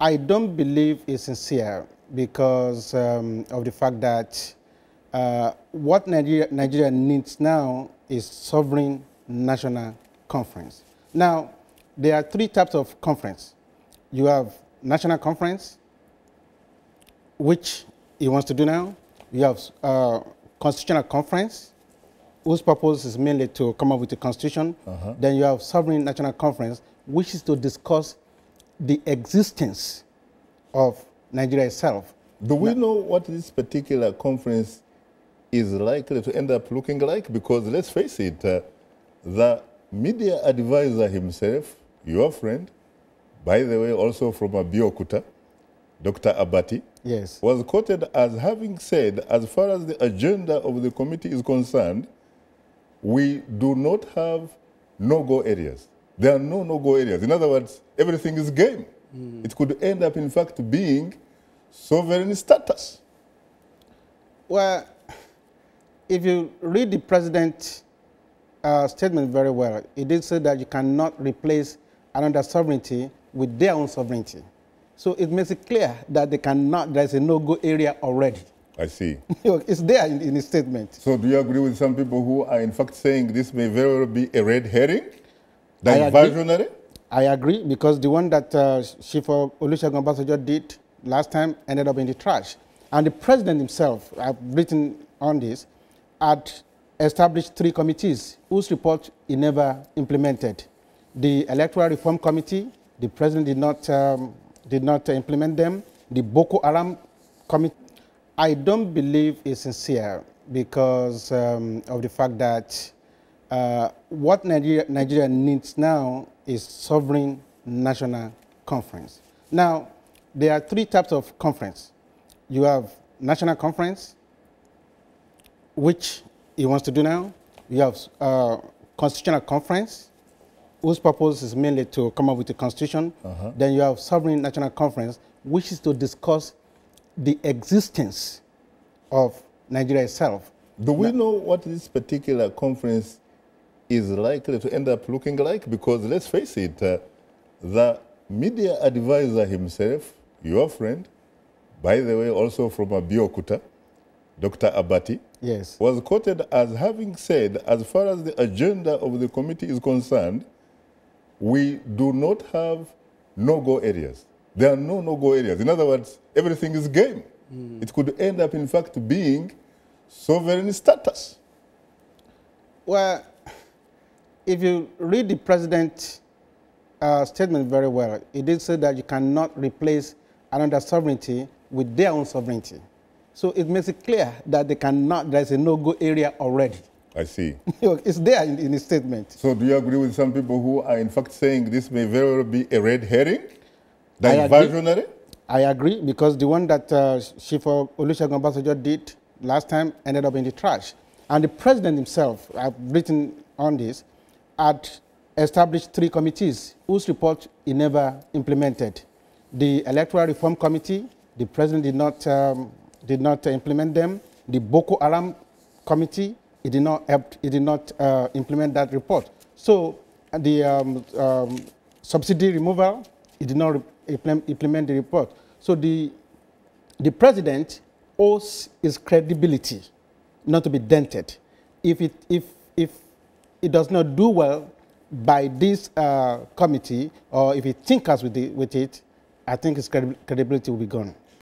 I don't believe it's sincere because um, of the fact that uh, what Nigeria, Nigeria needs now is sovereign national conference. Now, there are three types of conference. You have national conference, which he wants to do now. You have uh, constitutional conference, whose purpose is mainly to come up with a constitution. Uh -huh. Then you have sovereign national conference, which is to discuss the existence of Nigeria itself. Do we now, know what this particular conference is likely to end up looking like? Because let's face it, uh, the media advisor himself, your friend, by the way, also from Biokuta, Dr. Abati, yes. was quoted as having said, as far as the agenda of the committee is concerned, we do not have no-go areas. There are no no-go areas. In other words, everything is game. Mm. It could end up, in fact, being sovereign status. Well, if you read the president's uh, statement very well, he did say that you cannot replace another sovereignty with their own sovereignty. So it makes it clear that they cannot, there's a no-go area already. I see. it's there in, in the statement. So do you agree with some people who are in fact saying this may very well be a red herring? That I is agree. visionary? I agree because the one that uh, Chief Olusegun Obasanjo did last time ended up in the trash. And the president himself, I've written on this, had established three committees whose report he never implemented. The Electoral Reform Committee, the president did not, um, did not implement them. The Boko Haram Committee, I don't believe is sincere because um, of the fact that uh, what Nigeria, Nigeria needs now is sovereign national conference. Now, there are three types of conference. You have national conference, which he wants to do now. You have uh, constitutional conference, whose purpose is mainly to come up with a constitution. Uh -huh. Then you have sovereign national conference, which is to discuss the existence of Nigeria itself. Do we now, know what this particular conference is likely to end up looking like? Because let's face it, uh, the media advisor himself, your friend, by the way, also from Abiokuta, Dr. Abati, yes. was quoted as having said, as far as the agenda of the committee is concerned, we do not have no-go areas. There are no no-go areas. In other words, everything is game. Mm. It could end up, in fact, being sovereign status. Well, if you read the president's uh, statement very well, he did say that you cannot replace another sovereignty with their own sovereignty. So it makes it clear that they cannot, there's a no-go area already. I see. it's there in, in statement. So do you agree with some people who are in fact saying this may very well be a red herring? Diversionary? I agree, because the one that uh, Chief Olusegun Obasanjo did last time ended up in the trash. And the president himself, I've written on this, had established three committees whose report he never implemented. The Electoral Reform Committee, the president did not, um, did not implement them. The Boko Haram Committee, he did not, help, he did not uh, implement that report. So uh, the um, um, subsidy removal, he did not implement the report. So the, the president owes his credibility not to be dented. If, it, if, if it does not do well by this uh, committee, or if it tinkers with, the, with it, I think its credibility will be gone.